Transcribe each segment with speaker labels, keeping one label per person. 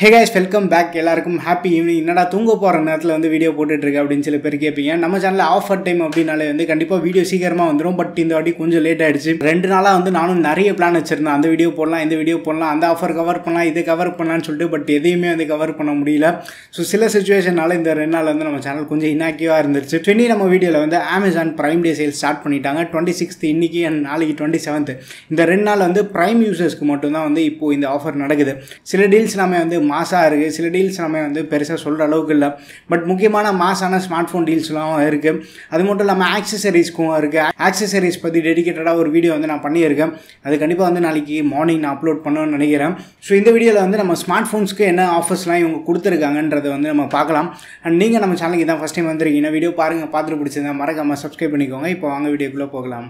Speaker 1: ஹே guys welcome back எல்லாருக்கும் happy evening என்னடா தூங்க போகிற நேரத்தில் வந்து வீடியோ போட்டுட்ருக்கு அப்படின்னு சில பேர் கேட்பீங்க நம்ம சேனலில் ஆஃபர் டைம் அப்படின்னாலே வந்து கண்டிப்பாக வீடியோ சீக்கிரமாக வந்துடும் பட் இந்த வாட்டி கொஞ்சம் லேட் ஆகிடுச்சு ரெண்டு நாளாக வந்து நானும் நிறைய பிளான் வச்சுருந்தேன் அந்த வீடியோ போடலாம் இந்த வீடியோ போடலாம் அந்த ஆஃபர் கவர் பண்ணலாம் இதை கவர் பண்ணலான்னு சொல்லிட்டு பட் எதையுமே வந்து கவர் பண்ண முடியல ஸோ சில சுச்சுவேஷனால் இந்த ரெண்டு நாள் வந்து நம்ம சேனல் கொஞ்சம் இன்னாக்டிவாக இருந்துச்சு ட்வெண்ட்டி நம்ம வீடியோவில் வந்து Amazon Prime Day sale start பண்ணிட்டாங்க டுவெண்ட்டி சிக்ஸ்த் இன்றைக்கி அண்ட் நாளைக்கு டுவெண்ட்டி செவன்த் இந்த ரெண்டு நாள் வந்து ப்ரைம் யூசர்ஸ்க்கு மட்டும்தான் வந்து இப்போது இந்த ஆஃபர் நடக்குது சில டீல்ஸ் நம்ம வந்து மாசாக இருக்குது சில டீல்ஸ் நம்ம வந்து பெருசாக சொல்கிற அளவுக்கு இல்லை பட் முக்கியமான மாசான ஸ்மார்ட் ஃபோன் டீல்ஸ்லாம் இருக்குது அது மட்டும் இல்லாமல் ஆக்சசரிஸ்க்கும் இருக்குது ஆக்சசரிஸ் பற்றி டெடிக்கேட்டடாக ஒரு வீடியோ வந்து நான் பண்ணியிருக்கேன் அது கண்டிப்பாக வந்து நாளைக்கு மார்னிங் நான் அப்லோட் பண்ணணும்னு நினைக்கிறேன் ஸோ இந்த வீடியோவில் வந்து நம்ம ஸ்மார்ட் ஃபோன்ஸ்க்கு என்ன ஆஃபர்ஸ்லாம் இவங்க கொடுத்துருக்காங்கன்றதை வந்து நம்ம பார்க்கலாம் அண்ட் நீங்கள் நம்ம சேனலுக்கு தான் ஃபஸ்ட் டைம் வந்துருக்கீங்கன்னா வீடியோ பாருங்கள் பார்த்துட்டு பிடிச்சிருந்தா மறக்காமல் சப்ஸ்கிரைப் பண்ணிக்கோங்க இப்போ வாங்க வீடியோக்குள்ளே போகலாம்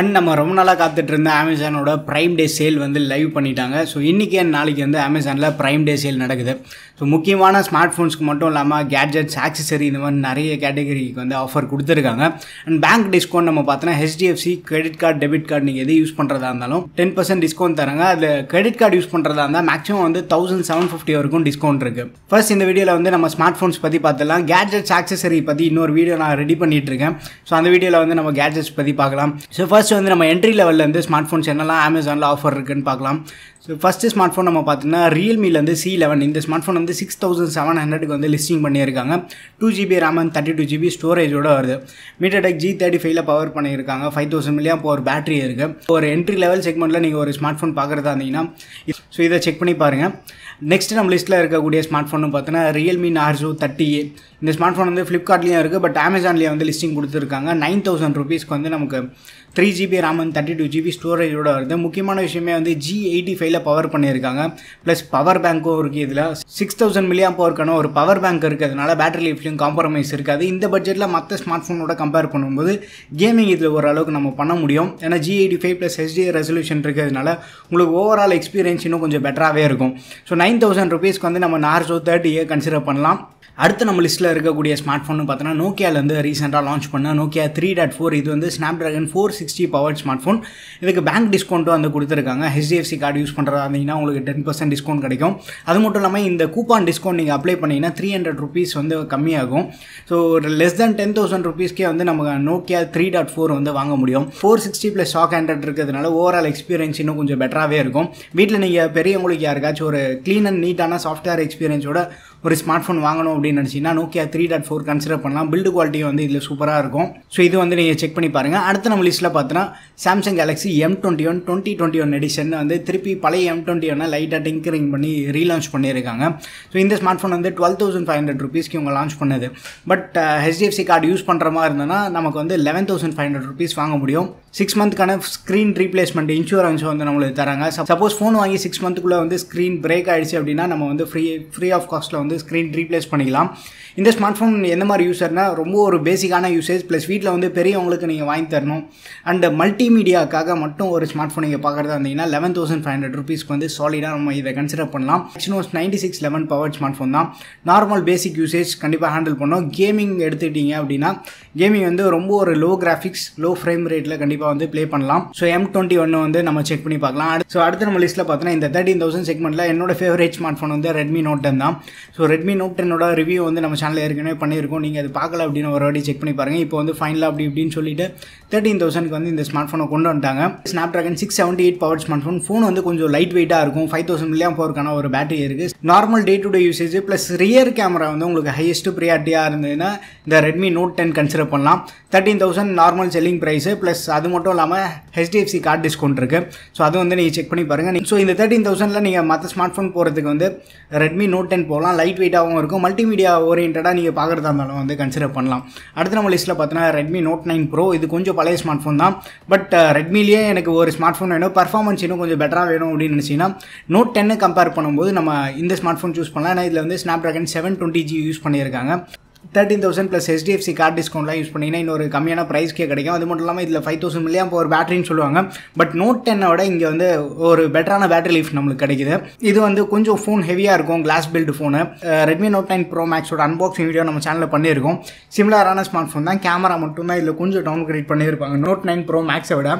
Speaker 1: அண்ட் நம்ம ரொம்ப நாளாக காத்துட்டு இருந்த அமேசானோட ப்ரைம் டே சேல் வந்து லைவ் பண்ணிட்டாங்க ஸோ இன்றைக்கி அண்ட் நாளைக்கு வந்து அமேசானில் ப்ரைம் டே சேல் நடக்குது ஸோ முக்கியமான ஸ்மார்ட் ஃபோன்ஸ்க்கு மட்டும் இல்லாமல் கேட்ஜெட்ஸ் ஆக்சசரி இந்த மாதிரி நிறைய கேட்டகரிக்கு வந்து ஆஃபர் கொடுத்துருக்காங்க அண்ட் பேங்க் டிஸ்கவுண்ட் நம்ம பார்த்தோன்னா HDFC credit card debit card நீங்கள் எது யூஸ் பண்ணுறதா இருந்தாலும் டென் பர்சன்ட் டிஸ்கவுண்ட் தராங்க அது கிரெடிட் கார்டு யூஸ் பண்ணுறதா இருந்தால் மேக்ஸிமம் வந்து தௌசண்ட் செவன் ஃபிஃப்டி வரைக்கும் டிஸ்கவுண்ட் இருக்குது ஃபர்ஸ்ட் இந்த வீடியோவில் வந்து நம்ம ஸ்மார்ட் ஃபோன்ஸ் பற்றி பார்த்துலாம் கேட்ஜெட்ஸ் ஆக்சசரி பற்றி இன்னொரு வீடியோ நான் ரெடி பண்ணிகிட்ருக்கேன் ஸோ அந்த வீடியோவில் வந்து நம்ம கேட்ஜெட்ஸ் பற்றி பார்க்கலாம் ஸோ ஃபஸ்ட் ஃபஸ்ட்டு வந்து நம்ம என்ட்ரி லெவல்லேருந்து ஸ்மார்ட் ஃபோன்ஸ் என்னெல்லாம் அமேசானில் ஆஃபர் இருக்குன்னு பார்க்கலாம் ஸோ ஃபஸ்ட்டு ஸ்மார்ட் ஃபோன் நம்ம பார்த்தீங்கன்னா ரியல்மிலேருந்து சி லெவன் இந்த ஸ்மார்ட் ஃபோன் வந்து சிக்ஸ் தௌசண்ட் செவன் ஹண்ட்ரடுக்கு வந்து லிஸ்டிங் பண்ணியிருக்காங்க two GB RAM and thirty two GB ஸ்டோரேஜோடு வருது மீட்டடெக் ஜி தேர்ட்டி ஃபைவ்ல பவர் பண்ணியிருக்காங்க ஃபைவ் தௌசண்ட் மில்லியா ஒரு பேட்டரி இருக்குது ஒரு என்ட்ரி லெவல் செக்மெண்ட்டில் நீங்கள் ஒரு ஸ்மார்ட் ஃபோன் பார்க்குறதா இருந்தீங்கன்னா ஸோ இதை செக் பண்ணி பாருங்கள் நெக்ஸ்ட் நம்ம லிஸ்ட்டில் இருக்கக்கூடிய ஸ்மார்ட் ஃபோன் பார்த்தோன்னா ரியல்மி நார்ஜோ தேர்ட்டி ஏ இந்த ஸ்மார்ட் ஃபோன் வந்து ஃப்ளிப்கார்ட்லேயும் இருக்குது பட் அமேசான்லேயே வந்து லிஸ்டிங் கொடுத்துருக்காங்க நைன் தௌசண்ட் ருபீஸ்க்கு வந்து நமக்கு த்ரீ ஜிபி ரேம் வந்து தேர்ட்டி டூ ஜிபி ஸ்டோரேஜோட வருது முக்கியமான விஷயமே வந்து ஜி எயிட்டி ஃபைவ்ல பவர் பண்ணியிருக்காங்க ப்ளஸ் பவர் பேங்க்கும் இருக்குது இதில் சிக்ஸ் தௌசண்ட் மில்லியா போர்க்கான ஒரு பவர் பேங்க் இருக்கிறதுனால பேட்டரி லைஃப்லையும் காம்ப்ரமைஸ் இருக்காது இந்த பட்ஜெட்டில் மற்ற ஸ்மார்ட் ஃபோனோட கம்பேர் பண்ணும்போது கேமிங் இதில் ஓரளவுக்கு நம்ம பண்ண முடியும் ஏன்னா G eighty five plus HD resolution இருக்கிறதுனால உங்களுக்கு ஓவரால் எக்ஸ்பீரியன்ஸ் இன்னும் கொஞ்சம் பெட்டராகவே இருக்கும் ஸோ நைன் தௌசண்ட் ருபீஸ்க்கு வந்து நம்ம நார்ஜோ தேர்ட்டியை கன்சிடர் பண்ணலாம் அடுத்து நம்ம லிஸ்ட்டில் இருக்கக்கூடிய ஸ்மார்ட் ஃபோன் பார்த்தோன்னா நோக்கியாவிலேருந்து ரீசெண்டாக லான்ச் பண்ண நோக்கியா த்ரீ டாட் ஃபோர் இது வந்து Snapdragon four sixty power smart phone இதுக்கு பேங்க் டிஸ்கவுண்ட்டும் வந்து கொடுத்துருக்காங்க ஹெச்டிஎஃப்சி கார்டு யூஸ் பண்ணுறதா இருந்தீங்கன்னா உங்களுக்கு டென் பர்சன்ட் டிஸ்கவுண்ட் கிடைக்கும் அது மட்டும் இல்லாமல் இந்த கூப்பான் டிஸ்கவுண்ட் நீங்கள் அப்ளை பண்ணிங்கன்னா த்ரீ ஹண்ட்ரட் ருபீஸ் வந்து கம்மியாகும் so less then ten thousand ருபீஸ்க்கே வந்து நம்ம நோக்கியா த்ரீ டாட் ஃபோர் வந்து வாங்க முடியும் four sixty plus stock hundred இருக்கிறதுனால ஓவரால் எக்ஸ்பீரியன்ஸ் இன்னும் கொஞ்சம் பெட்டராகவே இருக்கும் வீட்டில் நீங்கள் பெரியவங்களுக்கு யாருக்காச்சும் ஒரு க்ளீன் க்ளீன் அண்ட் நீட்டான சாஃப்ட்வேர் எக்ஸ்பீரியன்ஸோட ஒரு ஸ்மார்ட் ஃபோன் வாங்கணும் அப்படின்னு நினச்சிங்கன்னா Nokia three dot four consider பண்ணலாம் பில்டு குவாலிட்டியும் வந்து இதில் சூப்பராக இருக்கும் ஸோ இது வந்து நீங்கள் செக் பண்ணி பாருங்கள் அடுத்து நம்ம லிஸ்ட்டில் பார்த்தோன்னா Samsung Galaxy M twenty one twenty twenty one edition வந்து திருப்பி பழைய எம் டுவெண்ட்டி ஒன்னை லைட்டாக டிங்கரிங் பண்ணி ரீலான்ச் பண்ணியிருக்காங்க ஸோ இந்த ஸ்மார்ட் ஃபோன் வந்து டுவெல் தௌசண்ட் ஃபைவ் ஹண்ட்ரட் ருபீஸ்க்கு இவங்க லான்ச் பண்ணது பட் ஹெச்டிஎஃப்சி கார்டு யூஸ் பண்ணுற மாதிரி இருந்ததுன்னா நமக்கு வந்து eleven thousand five hundred rupees வாங்க முடியும் சிக்ஸ் மந்த்க்கான ஸ்க்ரீன் ரீப்ளேஸ்மெண்ட் இன்சூரன்ஸ் வந்து நம்மளுக்கு தராங்க சப்போஸ் ஃபோன் வாங்கி சிக்ஸ் மந்த்துக்குள்ளே வந்து ஸ்க்ரீன் பிரேக் ஆகிடுச்சு அப்படின்னா நம்ம வந்து ஃப்ரீ ஃப்ரீ ஆஃப் காஸ்ட்டில் வந்து வந்து ஸ்க்ரீன் ரீப்ளேஸ் பண்ணிக்கலாம் இந்த ஸ்மார்ட் ஃபோன் எந்த மாதிரி யூஸர்னால் ரொம்ப ஒரு பேசிக்கான யூசேஜ் ப்ளஸ் வீட்டில் வந்து பெரியவங்களுக்கு நீங்கள் வாங்கி தரணும் அண்டு மல்டிமீடியாக்காக மட்டும் ஒரு ஸ்மார்ட் ஃபோன் நீங்கள் பார்க்குறதா இருந்தீங்கன்னா லெவன் தௌசண்ட் ஃபைவ் ஹண்ட்ரட் ருபீஸ்க்கு வந்து சாலிடாக நம்ம இதை கன்சிடர் பண்ணலாம் Exynos ninety six eleven power smart phone தான் நார்மல் பேசிக் யூசேஜ் கண்டிப்பாக ஹேண்டில் பண்ணோம் கேமிங் எடுத்துக்கிட்டீங்க அப்படின்னா கேமிங் வந்து ரொம்ப ஒரு லோ கிராஃபிக்ஸ் லோ ஃப்ரேம் ரேட்டில் கண்டிப்பாக வந்து ப்ளே பண்ணலாம் ஸோ எம் டுவெண்ட்டி ஒன்று வந்து நம்ம செக் பண்ணி பார்க்கலாம் ஸோ அடுத்து நம்ம லிஸ்ட்டில் பார்த்தோன்னா இந்த தேர்ட்டின் தௌசண்ட் செக்மெண்ட்டில் என்னோட ஃபேவரேட் ஸ்மார்ட் ஃபோன் வந்து ரெட்மி நோட் டென் தான் ஸோ ரெட்மி நோட் டென்னோட ரிவ்யூ வந்து நம்ம சேனலில் ஏற்கனவே பண்ணியிருக்கோம் நீங்கள் அது பார்க்கல அப்படின்னு ஒரு வாட்டி செக் பண்ணி பாருங்கள் இப்போ வந்து ஃபைனல் அப்படி இப்படின்னு சொல்லிட்டு தேர்ட்டின் தௌசண்ட்க்கு வந்து இந்த ஸ்மார்ட் ஃபோனை கொண்டு வந்துட்டாங்க Snapdragon six seventy eight power smart phone phone வந்து கொஞ்சம் லைட் வெயிட்டாக இருக்கும் ஃபைவ் தௌசண்ட் மில்லியம் போருக்கான ஒரு பேட்டரி இருக்குது normal day to day usage plus rear camera வந்து உங்களுக்கு ஹையஸ்ட் ப்ரியாரிட்டியாக இருந்ததுன்னா இந்த ரெட்மி நோட் டென் கன்சிடர் பண்ணலாம் thirteen thousand normal selling price plus அது மட்டும் இல்லாமல் ஹெச்டிஎஃப்சி கார்டு டிஸ்கவுண்ட் இருக்குது ஸோ அது வந்து நீங்கள் செக் பண்ணி பாருங்கள் ஸோ இந்த தேர்ட்டின் தௌசண்டில் நீங்கள் மற்ற ஸ்மார்ட் ஃபோன் போகிறதுக்கு வந்து ரெட்மி நோட் டென் போகலாம் லைட் வெயிட்டாகவும் இருக்கும் மல்டிமீடியா ஓரியன்டாக நீங்கள் பார்க்குறதா இருந்தாலும் வந்து கன்சிடர் பண்ணலாம் அடுத்து நம்ம லிஸ்ட்டில் பார்த்தோன்னா ரெட்மி நோட் நைன் ப்ரோ இது கொஞ்சம் பழைய ஸ்மார்ட் ஃபோன் தான் பட் ரெட்மிலேயே எனக்கு ஒரு ஸ்மார்ட் ஃபோன் வேணும் பர்ஃபார்மன்ஸ் இன்னும் கொஞ்சம் பெட்டராக வேணும் அப்படின்னு நினச்சிங்கன்னா நோட் டென்னு கம்பேர் பண்ணும்போது நம்ம இந்த ஸ்மார்ட் ஃபோன் சூஸ் பண்ணலாம் ஏன்னா இதில் வந்து Snapdragon seven twenty G use பண்ணியிருக்காங்க thirteen thousand plus HDFC card டிஸ்கவுண்ட்லாம் யூஸ் பண்ணிங்கன்னா இன்னொரு கம்மியான ப்ரைஸ்க்கே கிடைக்கும் அது மட்டும் இல்லாமல் இதில் ஃபைவ் தௌசண்ட் மில்லியாக ஒரு பேட்டரின்னு சொல்லுவாங்க பட் நோட் டென்னோட விட இங்கே வந்து ஒரு பெட்டரான பேட்டரி லைஃப் நம்மளுக்கு கிடைக்குது இது வந்து கொஞ்சம் ஃபோன் ஹெவியாக இருக்கும் glass build phone Redmi Note nine Pro மேக்ஸோட அன்பாக்சிங் வீடியோ நம்ம சேனலில் பண்ணியிருக்கோம் சிமிலரான ஸ்மார்ட் ஃபோன் தான் கேமரா மட்டும்தான் இதில் கொஞ்சம் டவுன் கிரேட் பண்ணியிருப்பாங்க நோட் நைன் ப்ரோ மேக்ஸை விட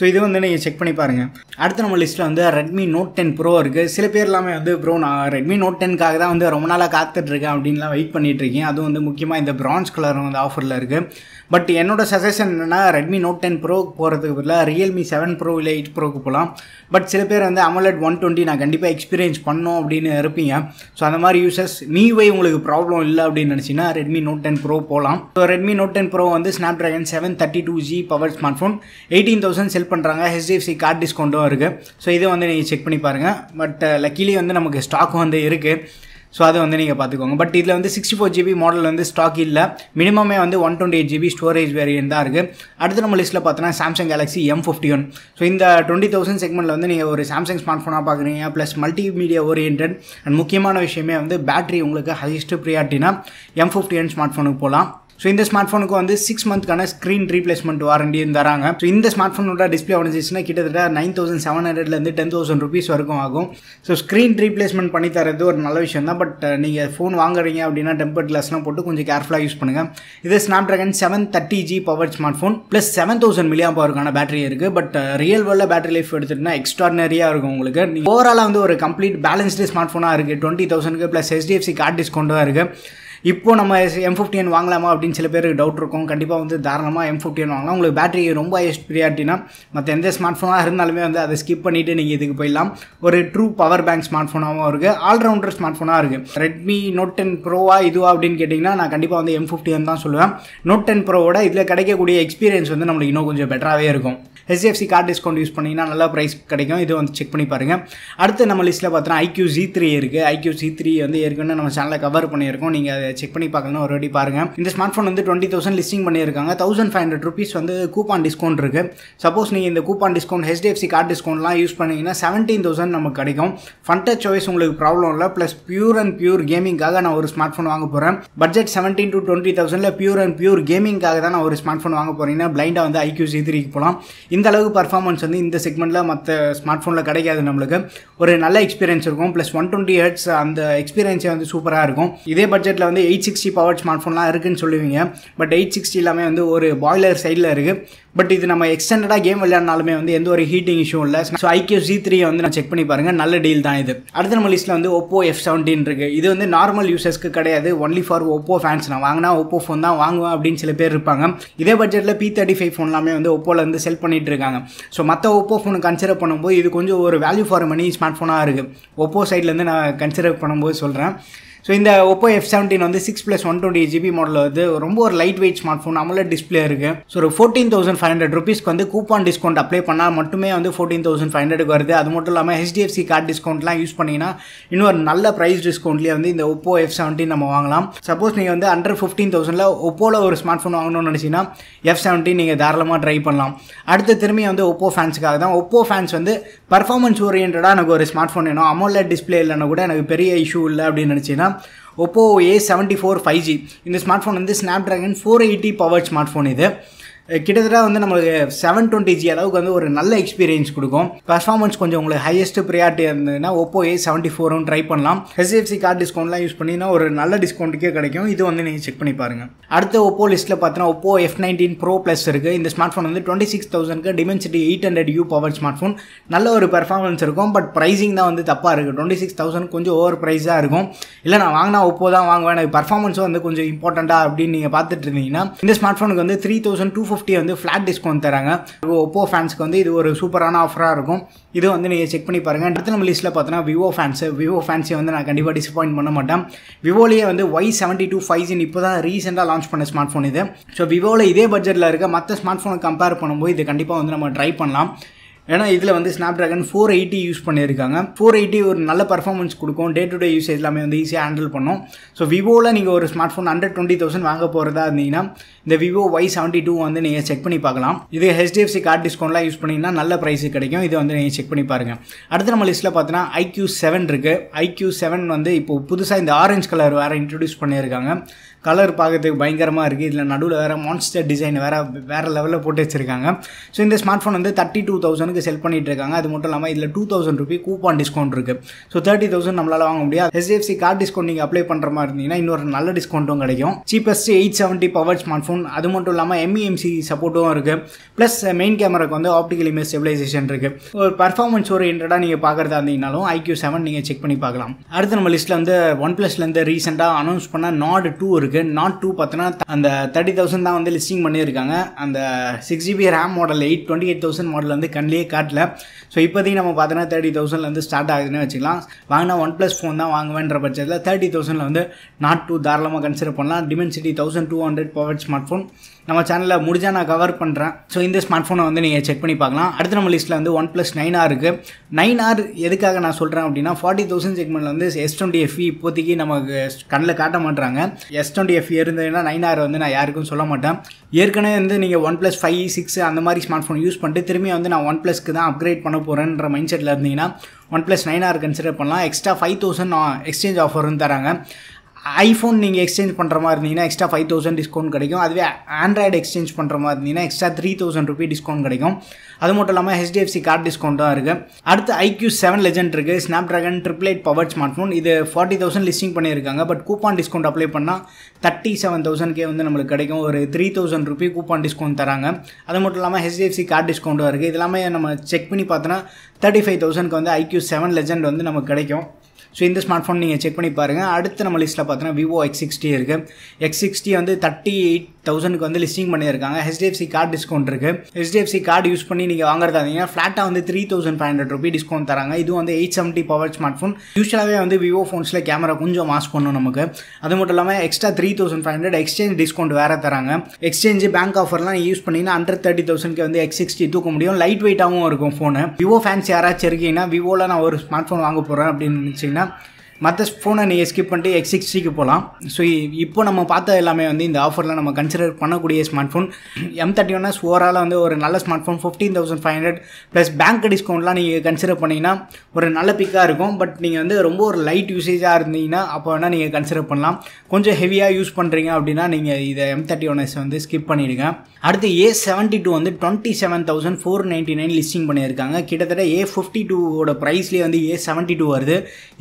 Speaker 1: ஸோ இது வந்து நீங்கள் செக் பண்ணி பாருங்கள் அடுத்து நம்ம லிஸ்ட்டில் வந்து ரெட்மி நோட் டென் ப்ரோ இருக்குது சில பேர் எல்லாமே வந்து ப்ரோ நான் ரெட்மி நோட் டென்க்காக தான் வந்து ரொம்ப நாளாக காத்துட்ருக்கேன் அப்படின்லாம் வெயிட் பண்ணிகிட்ருக்கேன் அதுவும் வந்து முக்கியமாக இந்த பிரான்ஸ் கலர் வந்து ஆஃபரில் இருக்குது பட் என்னோட சஜஷன் என்னென்னா ரெட்மி நோட் டென் ப்ரோக்கு போகிறதுக்கு பதிலாக ரியல்மி செவன் ப்ரோ இல்லை எயிட் ப்ரோக்கு போகலாம் பட் சில பேர் வந்து அமலட் ஒன் டுவெண்ட்டி நான் கண்டிப்பாக எக்ஸ்பீரியன்ஸ் பண்ணோம் அப்படின்னு இருப்பீங்க ஸோ அந்த மாதிரி யூசர்ஸ் மீவை உங்களுக்கு ப்ராப்ளம் இல்லை அப்படின்னு நினச்சிங்கன்னா ரெட்மி நோட் டென் ப்ரோ போகலாம் so Redmi Note ten Pro வந்து Snapdragon seven thirty two G power smart phone eighteen thousand sell பண்ணுறாங்க ஹெச்டிஎஃப்சி கார்டு டிஸ்கவுண்ட்டும் இருக்குது ஸோ இதை வந்து நீங்கள் செக் பண்ணி பாருங்கள் பட் லக்கிலி வந்து நமக்கு ஸ்டாக் வந்து இருக்குது ஸோ அதை வந்து நீங்கள் பார்த்துக்கோங்க பட் இதில் வந்து சிக்ஸ்டி ஃபோர் ஜிபி மாடல் வந்து ஸ்டாக் இல்லை மினிமமே வந்து one twenty eight GB storage variant தான் இருக்குது அடுத்து நம்ம லிஸ்ட்டில் பார்த்தோன்னா Samsung Galaxy M fifty one so இந்த டுவெண்ட்டி தௌசண்ட் செக்மெண்ட்டில் வந்து நீங்கள் ஒரு சாம்சங் ஸ்மார்ட் ஃபோனாக பார்க்குறீங்க ப்ளஸ் மல்டிமீடியா ஓரியன்ட் அண்ட் முக்கியமான விஷயமே வந்து பேட்டரி உங்களுக்கு ஹையஸ்ட்டு ப்ரியாரிட்டினா எம் ஃபிஃப்டி ஒன் ஸ்மார்ட் ஃபோனுக்கு போகலாம் ஸோ இந்த ஸ்மார்ட் ஃபோனுக்கு வந்து சிக்ஸ் மந்த்க்கான ஸ்க்ரீன் ரீப்ளேஸ்மெண்ட் வாரண்டியும் தராங்க ஸோ இந்த ஸ்மார்ட் ஃபோனோட டிஸ்பிளே வந்துச்சுன்னா கிட்டத்தட்ட நைன் தௌசண்ட் செவன் ஹண்ட்ரட்லேருந்து டென் தௌசண்ட் ருபீஸ் வரைக்கும் ஆகும் ஸோ ஸ்க்ரீன் ரீப்ளேஸ்மெண்ட் பண்ணி தரது ஒரு நல்ல விஷயம் தான் பட் நீங்கள் ஃபோன் வாங்குறீங்க அப்படின்னா டெம்பர் கிளாஸ்லாம் போட்டு கொஞ்சம் கேர்ஃபுல்லாக யூஸ் பண்ணுங்கள் இது Snapdragon seven thirty G power smart phone plus seven thousand மில்லியா பவருக்கான பேட்டரி இருக்குது பட் ரியல் வேர்ல்டில் பேட்டரி லைஃப் எடுத்துட்டுனா எக்ஸ்ட்ராடனரியாக இருக்கும் உங்களுக்கு ஓவராலாக வந்து ஒரு கம்ப்ளீட் பேலன்ஸ்டு ஸ்மார்ட் ஃபோனாக இருக்குது டுவெண்ட்டி தௌசண்ட்க்கு ப்ளஸ் ஹெச்டிஎஃப்சி கார்டு டிஸ்கவுண்ட்டாக இருக்குது இப்போ நம்ம எம் ஃபிஃப்டின் வாங்கலாமா அப்படின்னு சில பேருக்கு டவுட் இருக்கும் கண்டிப்பாக வந்து தாராளமாக எம் ஃபிஃப்டின் வாங்கலாம் உங்களுக்கு பேட்டரி ரொம்ப ஹைஸ்ட் ப்ரியாரிட்டினா மற்ற எந்த ஸ்மார்ட் ஃபோனாக இருந்தாலுமே வந்து அதை ஸ்கிப் பண்ணிவிட்டு நீங்கள் இதுக்கு போயிடலாம் ஒரு ட்ரூ பவர் பேங்க் ஸ்மார்ட் ஃபோனாகவும் இருக்குது ஆல்ரவுண்டர் ஸ்மார்ட் ஃபோனாக இருக்குது ரெட்மி நோட் டென் ப்ரோவா இதுவா அப்படின்னு கேட்டிங்கன்னா நான் கண்டிப்பாக வந்து எம் ஃபிஃப்டின் தான் சொல்லுவேன் நோட் டென் ப்ரோவோட இதில் கிடைக்கக்கூடிய எக்ஸ்பீரியன்ஸ் வந்து நம்மளுக்கு இன்னும் கொஞ்சம் பெட்டராகவே இருக்கும் ஹெச்டிஎஃப்சி கார்டு டிஸ்கவுண்ட் யூஸ் பண்ணிங்கன்னா நல்லா ப்ரைஸ் கிடைக்கும் இது வந்து செக் பண்ணி பாருங்கள் அடுத்து நம்ம லிஸ்ட்டில் பார்த்தோன்னா ஐக்யூ ஜி த்ரீ இருக்குது ஐக்யூ ஜி த்ரீ வந்து ஏற்கனவே நம்ம சேனலில் கவர் பண்ணியிருக்கோம் நீங்கள் அதை செக் பண்ணி பார்க்கலாம் ஒரு வாட்டி பாருங்கள் இந்த ஸ்மார்ட் ஃபோன் வந்து டுவெண்ட்டி தௌசண்ட் லிஸ்டிங் பண்ணியிருக்காங்க தௌசண்ட் ஃபைவ் ஹண்ட்ரட் ருபீஸ் வந்து கூப்பான் டிஸ்கவுண்ட் இருக்குது சப்போஸ் நீங்கள் இந்த கூப்பான் டிஸ்கவுண்ட் ஹெச்டிஎஃப்சி கார்டு டிஸ்கவுண்ட்லாம் யூஸ் பண்ணிங்கன்னா செவன்டீன் தௌசண்ட் நமக்கு கிடைக்கும் ஃபண்டர் சாய்ஸ் உங்களுக்கு ப்ராப்ளம் இல்லை ப்ளஸ் பியூர் அண்ட் பியூர் கேமிங்காக நான் ஒரு ஸ்மார்ட் ஃபோன் வாங்க போகிறேன் பட்ஜெட் செவன்டீன் டு டுவெண்ட்டி தௌசண்ட்ல பியூர் அண்ட் பியூர் கேமிங்காக தான் நான் ஒரு ஸ்மார்ட் ஃபோன் வாங்க போகிறீங்கன்னா பிளைண்டாக வந்து ஐக்யூ சி போகலாம் இந்த அளவுக்கு பர்ஃபார்மன்ஸ் வந்து இந்த செக்மெண்ட்டில் மற்ற ஸ்மார்ட் ஃபோனில் கிடைக்காது நம்மளுக்கு ஒரு நல்ல எக்ஸ்பீரியன்ஸ் இருக்கும் ப்ளஸ் ஒன் டுவெண்ட்டி ஹெட்ஸ் அந்த எக்ஸ்பீரியன்ஸே வந்து சூப்பராக இருக்கும் இதே பட்ஜெட்டில் வந்து வந்து எயிட் சிக்ஸ்டி பவர் ஸ்மார்ட் ஃபோன்லாம் இருக்குதுன்னு சொல்லுவீங்க பட் எயிட் சிக்ஸ்டி எல்லாமே வந்து ஒரு பாய்லர் சைடில் இருக்குது பட் இது நம்ம எக்ஸ்டெண்டடாக கேம் விளையாடினாலுமே வந்து எந்த ஒரு ஹீட்டிங் இஷ்யூ இல்லை ஸோ ஐக்கியூ ஜி த்ரீ வந்து நான் செக் பண்ணி பாருங்கள் நல்ல டீல் தான் இது அடுத்த நம்ம லிஸ்ட்டில் வந்து ஓப்போ எஃப் செவன்டீன் இருக்குது இது வந்து நார்மல் யூசர்ஸ்க்கு கிடையாது ஒன்லி ஃபார் ஓப்போ ஃபேன்ஸ் நான் வாங்கினா ஓப்போ ஃபோன் தான் வாங்குவேன் அப்படின்னு சில பேர் இருப்பாங்க இதே பட்ஜெட்டில் பி தேர்ட்டி ஃபைவ் ஃபோன்லாமே வந்து ஒப்போவில் வந்து செல் பண்ணிட்டு இருக்காங்க ஸோ மற்ற ஓப்போ ஃபோனை கன்சிடர் பண்ணும்போது இது கொஞ்சம் ஒரு வேல்யூ ஃபார் மணி ஸ்மார்ட் ஃபோனாக இருக்குது ஓப்போ சைட்லேருந்து நான் கன்சிடர் பண்ணும்போது சொல்கிறேன் ஸோ இந்த ஒப்போ எஃப் செவன்டீன் வந்து six plus one twenty GB model வந்து ரொம்ப ஒரு light weight smart phone AMOLED display இருக்குது ஸோ ஒரு ஃபோர்டீன் தௌசண்ட் ஃபைவ் ஹண்ட்ரட் ருபீஸ்க்கு வந்து கூப்பான் டிஸ்கவுண்ட் அப்ளை பண்ணால் மட்டுமே வந்து ஃபோர்டீன் தௌசண்ட் ஃபைவ் ஹண்ட்ரட் வருது அது மட்டும் இல்லாமல் ஹெச்டிஎஃப்சி கார்டு டிஸ்கவுண்ட்லாம் யூஸ் பண்ணிங்கன்னா இன்னும் ஒரு நல்ல ப்ரைஸ் டிஸ்கவுண்ட்லேயே வந்து இந்த ஒப்போ எஃப் செவன்டீன் நம்ம வாங்கலாம் சப்போஸ் நீங்கள் வந்து அண்டர் ஃபிஃப்டீன் தௌசண்டில் ஒப்போவில் ஒரு ஸ்மார்ட் ஃபோன் வாங்கணும்னு நினச்சிங்கன்னா எஃப் செவன்டீன் நீங்கள் தாராளமாக ட்ரை பண்ணலாம் அடுத்த திரும்பி வந்து ஒப்போ ஃபேன்ஸுக்காக தான் ஒப்போ ஃபேன்ஸ் வந்து பர்ஃபார்மன்ஸ் ஓரியன்டாக எனக்கு ஒரு ஸ்மார்ட் ஃபோன் வேணும் அமௌண்ட்ல டிஸ்பிளே இல்லைன்னா கூட எனக்கு பெரிய இஷ்யூ இல்லை அப்படின்னு நினச்சிங்கன்னா ¿verdad? Oppo A seventy four five G இந்த ஸ்மார்ட் ஃபோன் வந்து Snapdragon four eighty power smart phone இது கிட்டத்தட்ட வந்து நம்மளுக்கு செவன் டுவெண்ட்டி ஜி அளவுக்கு வந்து ஒரு நல்ல எக்ஸ்பீரியன்ஸ் கொடுக்கும் பர்ஃபார்மன்ஸ் கொஞ்சம் உங்களுக்கு ஹையஸ்ட் ப்ரியாரிட்டி இருந்ததுன்னா ஒப்போ ஏ செவன்ட்டி ஃபோரும் ட்ரை பண்ணலாம் ஹெச்டிஎஃப்சி கார்டு டிஸ்கவுண்ட்லாம் யூஸ் பண்ணினா ஒரு நல்ல டிஸ்கவுண்ட்டுக்கே கிடைக்கும் இது வந்து நீங்கள் செக் பண்ணி பாருங்கள் அடுத்த ஒப்போ லிஸ்ட்டில் பார்த்தீங்கன்னா Oppo F nineteen Pro plus இருக்குது இந்த ஸ்மார்ட் ஃபோன் வந்து டுவெண்ட்டி சிக்ஸ் தௌசண்ட்க்கு Dimensity eight hundred U power smart phone நல்ல ஒரு பர்ஃபார்மன்ஸ் இருக்கும் பட் ப்ரைஸிங் தான் வந்து தப்பாக இருக்குது டுவெண்ட்டி சிக்ஸ் தௌசண்ட் கொஞ்சம் ஓவர் ப்ரைஸாக இருக்கும் இல்லை நான் வாங்கினா ஓப்போ தான் வாங்குவேன் எனக்கு பர்ஃபார்மன்ஸும் வந்து கொஞ்சம் இம்பார்ட்டண்ட்டாக அப்படின்னு நீங்கள் பார்த்துட்டு இருந்தீங்கன்னா இந்த ஸ்மார்ட் ஃபோனுக்கு வந்து த்ரீ தௌசண்ட் டூ ஃபிஃப்டி வந்து ஃப்ளாட் டிஸ்கவுண்ட் தராங்க ஓப்போ ஃபேன்ஸ்க்கு வந்து இது ஒரு சூப்பரான ஆஃபராக இருக்கும் இது வந்து நீங்கள் செக் பண்ணி பாருங்கள் அடுத்த நம்ம லிஸ்ட்டில் பார்த்தோன்னா விவோ ஃபேன்ஸு விவோ ஃபேன்ஸை வந்து நான் கண்டிப்பாக டிசப்பாயிண்ட் பண்ண மாட்டேன் விவோலேயே வந்து Y seventy two five G இப்போ தான் ரீசெண்டாக லான்ச் பண்ண ஸ்மார்ட் ஃபோன் இது ஸோ விவோவில் இதே பட்ஜெட்டில் இருக்க மற்ற ஸ்மார்ட் ஃபோனை கம்பேர் பண்ணும்போது இது கண்டிப்பாக வந்து நம்ம ட்ரை பண்ணலாம் ஏன்னா இதில் வந்து Snapdragon four eighty use பண்ணியிருக்காங்க ஃபோர் எயிட்டி ஒரு நல்ல பர்ஃபார்மன்ஸ் கொடுக்கும் டே டு டே யூஸ் எல்லாமே வந்து ஈஸியாக ஹேண்டில் பண்ணும் ஸோ விவோவில் நீங்கள் ஒரு smart phone hundred twenty thousand வாங்க போகிறதா இருந்தீங்கன்னா இந்த விவோ ஒய் செவன்ட்டி டூ வந்து நீங்கள் செக் பண்ணி பார்க்கலாம் இது ஹெச்டிஎஃப்சி கார்டு டிஸ்கவுண்ட்லாம் யூஸ் பண்ணிங்கன்னா நல்ல ப்ரைஸு கிடைக்கும் இது வந்து நீங்கள் செக் பண்ணி பாருங்கள் அடுத்து நம்ம லிஸ்ட்டில் பார்த்தீங்கன்னா ஐக்யூ செவன் இருக்குது ஐக்யூ செவன் வந்து இப்போ புதுசாக இந்த ஆரஞ்ச் கலர் வேறு இன்ட்ரடியூஸ் பண்ணியிருக்காங்க கலர் பார்க்கறதுக்கு பயங்கரமாக இருக்குது இதில் நடுவில் வேறு மான்ஸ்டர் டிசைன் வேறு வேறு லெவலில் போட்டு வச்சுருக்காங்க ஸோ இந்த ஸ்மார்ட் ஃபோன் வந்து தேர்ட்டி டூ தௌசண்ட்க்கு செல் பண்ணிட்டு இருக்காங்க அது மட்டும் இல்லாமல் இதில் two thousand rupee coupon discount இருக்குது ஸோ தேர்ட்டி தௌசண்ட் நம்மளால் வாங்க முடியாது ஹெச்டிஎஃப்சி கார்டு டிஸ்கவுண்ட் நீங்கள் அப்ளை பண்ணுற மாதிரி இருந்தீங்கன்னா இன்னொரு நல்ல டிஸ்கவுண்ட்டும் கிடைக்கும் cheapest eight seventy power smart phone அது மட்டும் இல்லாமல் எம்இஎம்சி சப்போர்ட்டும் e இருக்குது ப்ளஸ் மெயின் கேமராக்கு வந்து ஆப்டிக்கல் இமேஜ் ஸ்டெபிலைசேஷன் இருக்குது ஒரு பர்ஃபார்மன்ஸ் ஓரியன்டாக நீங்கள் பார்க்குறதா இருந்தீங்கனாலும் ஐக்யூ செவன் நீங்கள் செக் பண்ணி பார்க்கலாம் அடுத்து நம்ம லிஸ்ட்டில் வந்து ஒன் ப்ளஸ்லேருந்து ரீசெண்டாக அனௌன்ஸ் பண்ண நாட் டூ இருக்குது இருக்கு நாட் டூ பார்த்தோன்னா அந்த தேர்ட்டி தௌசண்ட் தான் வந்து லிஸ்டிங் பண்ணியிருக்காங்க அந்த six GB RAM model eight twenty eight thousand model வந்து கண்ணிலே காட்டல ஸோ இப்போதைக்கு நம்ம பார்த்தோன்னா தேர்ட்டி தௌசண்ட்லேருந்து ஸ்டார்ட் ஆகுதுன்னு வச்சுக்கலாம் வாங்கினா ஒன் ப்ளஸ் ஃபோன் தான் வாங்குவேன்ற பட்சத்தில் தேர்ட்டி தௌசண்ட்ல வந்து நாட் டூ தாராளமாக கன்சிடர் பண்ணலாம் Dimensity thousand two hundred power smart phone நம்ம சேனலில் முடிஞ்சால் நான் கவர் பண்ணுறேன் ஸோ இந்த ஸ்மார்ட் ஃபோனை வந்து நீங்கள் செக் பண்ணி பார்க்கலாம் அடுத்து நம்ம லிஸ்ட்டில் வந்து ஒன் ப்ளஸ் நைன் ஆர் இருக்குது நைன் ஆர் எதுக்காக நான் சொல்கிறேன் அப்படின்னா ஃபார்ட்டி தௌசண்ட் செக்மெண்ட்டில் வந்து எஸ் டுவெண்ட்டி எஃப்இ இப்போதைக்கு நமக்கு கண்ணில் காட்ட மாட்டாங்க எஸ் டுவெண்ட்டி எஃப்இ e இருந்ததுன்னா நைன் ஆர் வந்து நான் யாருக்கும் சொல்ல மாட்டேன் ஏற்கனவே வந்து நீங்கள் ஒன் ப்ளஸ் ஃபைவ் சிக்ஸ் அந்த மாதிரி ஸ்மார்ட் ஃபோன் யூஸ் பண்ணிட்டு திரும்பி வந்து நான் ஒன் ப்ளஸ்க்கு தான் அப்கிரேட் பண்ண போகிறேன்ற மைண்ட் செட்டில் இருந்தீங்கன்னா OnePlus nine R consider பண்ணலாம் எக்ஸ்ட்ரா ஃபைவ் தௌசண்ட் எக்ஸ்சேஞ்ச் ஆஃபர்னு தராங்க ஐஃபோன் நீங்கள் எக்ஸ்சேஞ்ச் பண்ணுற மாதிரி இருந்தீங்கன்னா எக்ஸ்ட்ரா ஃபைவ் தௌசண்ட் டிஸ்கவுண்ட் கிடைக்கும் அதுவே ஆண்ட்ராய்டு எக்ஸ்சேஞ்ச் பண்ணுற மாதிரி இருந்தீங்கன்னா extra three thousand rupee discount கிடைக்கும் அது மட்டும் இல்லாமல் ஹெச்டிஎஃப்சி கார்டு டிஸ்கவுண்ட்டும் இருக்குது அடுத்து ஐக்யூ செவன் லெஜண்ட் இருக்குது Snapdragon triple eight power smart phone இது ஃபார்ட்டி தௌசண்ட் லிஸ்டிங் பண்ணியிருக்காங்க பட் கூப்பான் டிஸ்கவுண்ட் அப்ளை பண்ணால் தேர்ட்டி செவன் தௌசண்ட்கே வந்து நம்மளுக்கு கிடைக்கும் ஒரு three thousand rupee coupon discount தராங்க அது மட்டும் இல்லாமல் ஹெச்டிஎஃப்சி கார்டு டிஸ்கவுண்ட்டும் இருக்குது இது எல்லாமே நம்ம செக் பண்ணி பார்த்தோன்னா தேர்ட்டி ஃபைவ் தௌசண்ட்க்கு வந்து ஐக்யூ செவன் லெஜண்ட் வந்து நமக்கு கிடைக்கும் ஸோ இந்த ஸ்மார்ட் ஃபோன் நீங்கள் செக் பண்ணி பாருங்கள் அடுத்து நம்ம லிஸ்ட்டில் பார்த்தோன்னா விவோ எக்ஸ் சிக்ஸ்டி இருக்குது எக்ஸ் சிக்ஸ்டி வந்து தேர்ட்டி எயிட் தௌசண்ட்க்கு வந்து லிஸ்டிங் பண்ணியிருக்காங்க ஹெச்டிஎஃப்சி கார்டு டிஸ்கவுண்ட் இருக்குது ஹெச்டிஎஃப்சி கார்டு யூஸ் பண்ணி நீங்கள் வாங்குறதா ஃப்ளாட்டாக வந்து three thousand five hundred rupee discount தராங்க இது வந்து eight seventy power smart phone யூஸ்வலாகவே வந்து விவோ ஃபோன்ஸில் கேமரா கொஞ்சம் மாஸ் பண்ணும் நமக்கு அது மட்டும் இல்லாமல் extra three thousand five hundred exchange discount வேறு தராங்க எக்ஸ்சேஞ்சு பேங்க் ஆஃபர்லாம் யூஸ் பண்ணிங்கன்னா அண்டர் தேர்ட்டி தௌசண்ட்க்கு வந்து எக்ஸ் சிக்ஸ்டி தூக்க முடியும் லைட் வெயிட்டாகவும் இருக்கும் ஃபோனு விவோ ஃபேன்ஸ் யாராச்சும் இருக்கீங்கன்னா விவோவில் நான் ஒரு ஸ்மார்ட் ஃபோன் வாங்க போகிறேன் அப்படின்னு நினச்சிங்கன்னா அப்படின்னா மற்ற ஃபோனை நீங்கள் ஸ்கிப் பண்ணிட்டு எக்ஸ் சிக்ஸ்டிக்கு போகலாம் ஸோ இப்போ நம்ம பார்த்த எல்லாமே வந்து இந்த ஆஃபரில் நம்ம கன்சிடர் பண்ணக்கூடிய smart phone M thirty one overall வந்து ஒரு நல்ல smart phone fifteen thousand five hundred plus bank டிஸ்கவுண்ட்லாம் நீங்கள் கன்சிடர் பண்ணிங்கன்னா ஒரு நல்ல பிக்காக இருக்கும் பட் நீங்கள் வந்து ரொம்ப ஒரு லைட் யூசேஜாக இருந்தீங்கன்னா அப்போ வேணால் நீங்கள் கன்சிடர் பண்ணலாம் கொஞ்சம் ஹெவியாக யூஸ் பண்ணுறீங்க அப்படின்னா நீங்கள் இதை எம் தேர்ட்டி ஒன் எஸ் வந்து ஸ்கிப் பண்ணிவிடுங்க அடுத்து ஏ செவன்ட்டி டூ வந்து twenty seven thousand four ninety nine listing பண்ணியிருக்காங்க கிட்டத்தட்ட ஏ ஃபிஃப்டி டூவோட ப்ரைஸ்லேயே வந்து ஏ செவன்ட்டி டூ வருது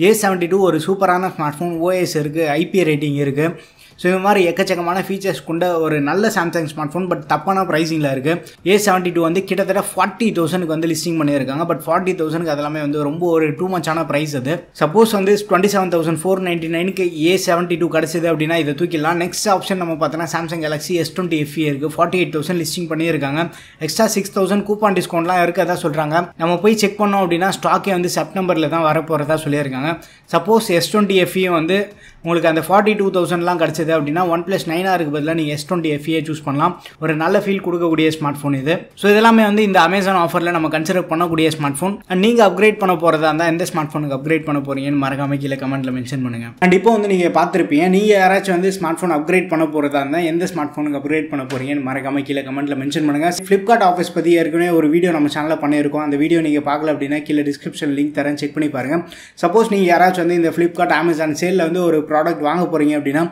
Speaker 1: ஏ செவன்ட்டி டூ ஒரு சூப்பரான ஸ்மார்ட் ஃபோன் ஓஎஸ் இருக்குது ஐபி ரேட்டிங் இருக்குது ஸோ இது மாதிரி எக்கச்சக்கமான ஃபீச்சர்ஸ் கொண்ட ஒரு நல்ல சாம்சங் ஸ்மார்ட் ஃபோன் பட் தப்பான ப்ரைஸிங்கில் இருக்குது ஏ செவன்ட்டி டூ வந்து கிட்டத்தட்ட ஃபார்ட்டி தௌசண்ட்க்கு வந்து லிஸ்டிங் பண்ணியிருக்காங்க பட் ஃபார்ட்டி தௌசண்ட்க்கு அதெல்லாமே வந்து ரொம்ப ஒரு டூ மச்சான ப்ரைஸ் அது சப்போஸ் வந்து twenty seven thousand four ninety நைனுக்கு ஏ செவன்ட்டி டூ கிடச்சிது அப்படின்னா இதை தூக்கிடலாம் நெக்ஸ்ட் ஆப்ஷன் நம்ம பார்த்தோன்னா Samsung Galaxy S twenty FE இருக்குது ஃபார்ட்டி எயிட் தௌசண்ட் லிஸ்டிங் பண்ணியிருக்காங்க எக்ஸ்ட்ரா சிக்ஸ் தௌசண்ட் கூப்பான் டிஸ்கவுண்ட்லாம் அதான் சொல்கிறாங்க நம்ம போய் செக் பண்ணோம் அப்படின்னா ஸ்டாக்கே வந்து செப்டம்பரில் தான் வரப்போகிறதா சொல்லியிருக்காங்க சப்போஸ் எஸ் டுவெண்ட்டி எஃப்இ வந்து உங்களுக்கு அந்த ஃபார்ட்டி டூ தௌசண்ட்லாம் கிடச்சிது அப்படின்னா ஒன் ப்ளஸ் இருக்க பதிலாக நீங்கள் எஸ் டுவெண்ட்டி எஃப்ஏ சூஸ் பண்ணலாம் ஒரு நல்ல ஃபீல் கொடுக்கக்கூடிய ஸ்மார்ட் ஃபோன் இது ஸோ இதெல்லாமே வந்து இந்த அமேசான் ஆஃபரில் நம்ம கன்சிடர் பண்ணக்கூடிய ஸ்மார்ட் ஃபோன் அண்ட் நீங்கள் அப்கிரேட் பண்ண போகிறதா இருந்தால் எந்த ஸ்மார்ட் ஃபோனுக்கு அப்கிரேட் பண்ண போகிறீங்கன்னு மறக்காம கீழே கமெண்ட்டில் மென்ஷன் பண்ணுங்கள் அண்ட் இப்போ வந்து நீங்கள் பார்த்துருப்பீங்க நீங்கள் யாராச்சும் வந்து ஸ்மார்ட் ஃபோன் அப்கிரேட் பண்ண போகிறதா இருந்தால் எந்த ஸ்மார்ட் ஃபோனுக்கு அப்கிரேட் பண்ண போகிறீங்கன்னு மறக்காம கீழே கமெண்ட்டில் மென்ஷன் பண்ணுங்கள் ஃப்ளிப்கார்ட் ஆஃபீஸ் பற்றி ஏற்கனவே ஒரு வீடியோ நம்ம சேனலில் பண்ணியிருக்கோம் அந்த வீடியோ நீங்கள் பார்க்கல அப்படின்னா கீழே டிஸ்கிரிப்ஷன் லிங்க் தரேன் செக் பண்ணி பாருங்கள் சப்போஸ் நீங்கள் யாராச்சும் வந்து இந்த ஃப்ளிப்கார்ட் அமேசான் சேலில் வந்து ஒரு ப்ராடக்ட் வாங்க போகிறீங்க அப்படின்னா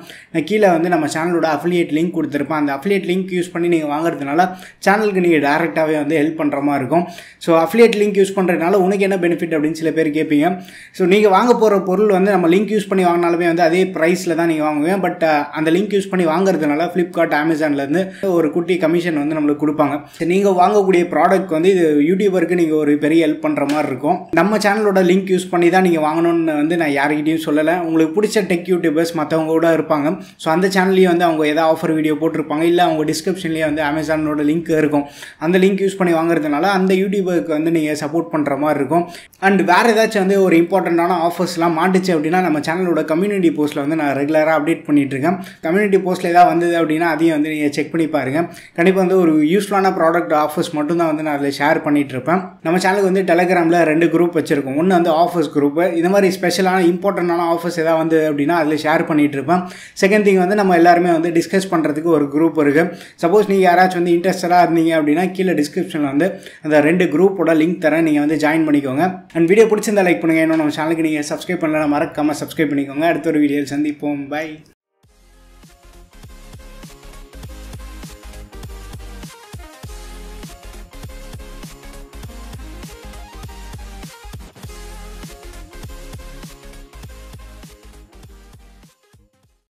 Speaker 1: கீழே வந்து நம்ம சேனலோட அஃபிலியேட் லிங்க் கொடுத்துருப்பேன் அந்த அஃபிலியேட் லிங்க் யூஸ் பண்ணி நீங்கள் வாங்குறதுனால சேனலுக்கு நீங்கள் டேரெக்டாகவே வந்து ஹெல்ப் பண்ணுற மாதிரி இருக்கும் ஸோ அஃபிலியேட் லிங்க் யூஸ் பண்ணுறதுனால உனக்கு என்ன பெனிஃபிட் அப்படின்னு சில பேர் கேட்பீங்க ஸோ நீங்கள் வாங்க போகிற பொருள் வந்து நம்ம லிங்க் யூஸ் பண்ணி வாங்கினாலுமே வந்து அதே ப்ரைஸில் தான் நீங்கள் வாங்குவேன் பட் அந்த லிங்க் யூஸ் பண்ணி வாங்குறதுனால ஃப்ளிப்கார்ட் அமேசான்லேருந்து ஒரு குட்டி கமிஷன் வந்து நம்மளுக்கு கொடுப்பாங்க நீங்கள் வாங்கக்கூடிய ப்ராடக்ட் வந்து இது யூடியூபருக்கு நீங்கள் ஒரு பெரிய ஹெல்ப் பண்ணுற மாதிரி இருக்கும் நம்ம சேனலோட லிங்க் யூஸ் பண்ணி தான் நீங்கள் வாங்கணும்னு வந்து நான் யார்கிட்டையும் சொல்லலை உங்களுக்கு பிடிச்ச டெக் டெக் யூடியூபர்ஸ் மற்றவங்க கூட இருப்பாங்க ஸோ அந்த சேனல்லையும் வந்து அவங்க எதாவது ஆஃபர் வீடியோ போட்டிருப்பாங்க இல்லை அவங்க டிஸ்கிரிப்ஷன்லேயே வந்து அமேசானோட லிங்க் இருக்கும் அந்த லிங்க் யூஸ் பண்ணி வாங்குறதுனால அந்த யூடியூபருக்கு வந்து நீங்கள் சப்போர்ட் பண்ணுற மாதிரி இருக்கும் அண்ட் வேறு ஏதாச்சும் வந்து ஒரு இம்பார்ட்டண்ட்டான ஆஃபர்ஸ்லாம் மாட்டுச்சு அப்படின்னா நம்ம சேனலோட கம்யூனிட்டி போஸ்ட்டில் வந்து நான் ரெகுலராக அப்டேட் பண்ணிகிட்ருக்கேன் கம்யூனிட்டி போஸ்ட்டில் ஏதாவது வந்தது அப்படின்னா அதையும் வந்து நீங்கள் செக் பண்ணி பாருங்கள் கண்டிப்பாக வந்து ஒரு யூஸ்ஃபுல்லான ப்ராடக்ட் ஆஃபர்ஸ் மட்டும்தான் வந்து நான் அதில் ஷேர் பண்ணிகிட்ருப்பேன் நம்ம சேனலுக்கு வந்து டெலகிராமில் ரெண்டு குரூப் வச்சுருக்கோம் ஒன்று வந்து ஆஃபர்ஸ் குரூப்பு இந்த மாதிரி ஸ்பெஷலான இம்பார்ட்டண்டான ஆஃபர்ஸ் எதாவது வந்து அப்படின்னா பார்த்தீங்கன்னா அதில் ஷேர் பண்ணிகிட்டு இருப்பேன் செகண்ட் திங் வந்து நம்ம எல்லாருமே வந்து டிஸ்கஸ் பண்ணுறதுக்கு ஒரு குரூப் இருக்குது சப்போஸ் நீங்கள் யாராச்சும் வந்து இன்ட்ரெஸ்டடாக இருந்தீங்க அப்படின்னா கீழே டிஸ்கிரிப்ஷனில் வந்து அந்த ரெண்டு குரூப்போட லிங்க் தரேன் நீங்கள் வந்து ஜாயின் பண்ணிக்கோங்க அண்ட் வீடியோ பிடிச்சிருந்தா லைக் பண்ணுங்கள் இன்னும் நம்ம சேனலுக்கு நீங்கள் சப்ஸ்கிரைப் பண்ணலாம் மறக்காமல் சப்ஸ்கிரைப் பண்ணிக்கோங்க அடுத்த ஒரு வீடியோவில் சந்திப்போம் பை